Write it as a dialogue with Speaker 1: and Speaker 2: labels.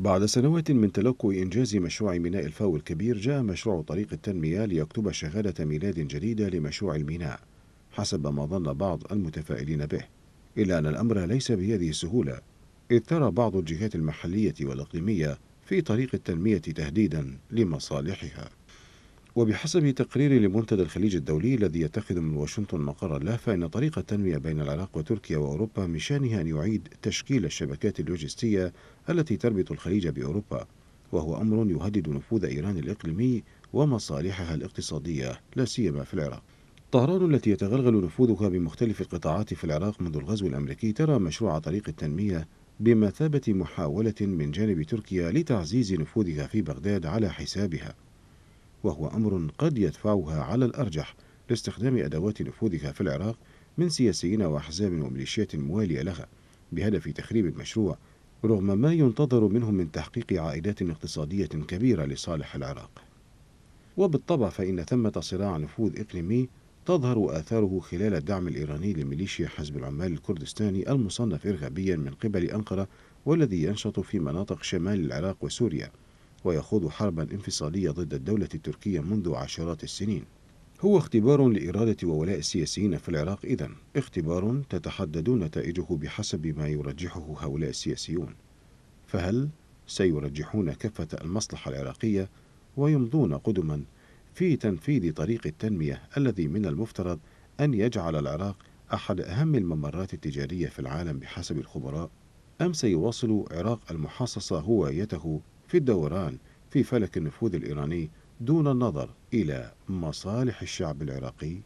Speaker 1: بعد سنوات من تلقي إنجاز مشروع ميناء الفاو الكبير جاء مشروع طريق التنمية ليكتب شهادة ميلاد جديدة لمشروع الميناء حسب ما ظن بعض المتفائلين به إلا أن الأمر ليس بهذه السهولة إذ ترى بعض الجهات المحلية والإقليمية في طريق التنمية تهديدا لمصالحها وبحسب تقرير لمنتدى الخليج الدولي الذي يتخذ من واشنطن مقرا له فإن طريق التنمية بين العراق وتركيا وأوروبا من شأنها أن يعيد تشكيل الشبكات اللوجستية التي تربط الخليج بأوروبا وهو أمر يهدد نفوذ إيران الإقليمي ومصالحها الاقتصادية لا سيما في العراق طهران التي يتغلغل نفوذها بمختلف القطاعات في العراق منذ الغزو الأمريكي ترى مشروع طريق التنمية بمثابة محاولة من جانب تركيا لتعزيز نفوذها في بغداد على حسابها وهو أمر قد يدفعها على الأرجح لاستخدام أدوات نفوذها في العراق من سياسيين وأحزاب وميليشيات موالية لها بهدف تخريب المشروع رغم ما ينتظر منهم من تحقيق عائدات اقتصادية كبيرة لصالح العراق وبالطبع فإن ثمة صراع نفوذ إقليمي تظهر آثاره خلال الدعم الإيراني لميليشيا حزب العمال الكردستاني المصنف إرهابيا من قبل أنقرة والذي ينشط في مناطق شمال العراق وسوريا ويخوض حربا انفصالية ضد الدولة التركية منذ عشرات السنين هو اختبار لإرادة وولاء السياسيين في العراق إذا اختبار تتحدد نتائجه بحسب ما يرجحه هؤلاء السياسيون فهل سيرجحون كفة المصلحة العراقية ويمضون قدما في تنفيذ طريق التنمية الذي من المفترض أن يجعل العراق أحد أهم الممرات التجارية في العالم بحسب الخبراء أم سيواصل عراق المحاصصة هوايته في الدوران في فلك النفوذ الإيراني دون النظر إلى مصالح الشعب العراقي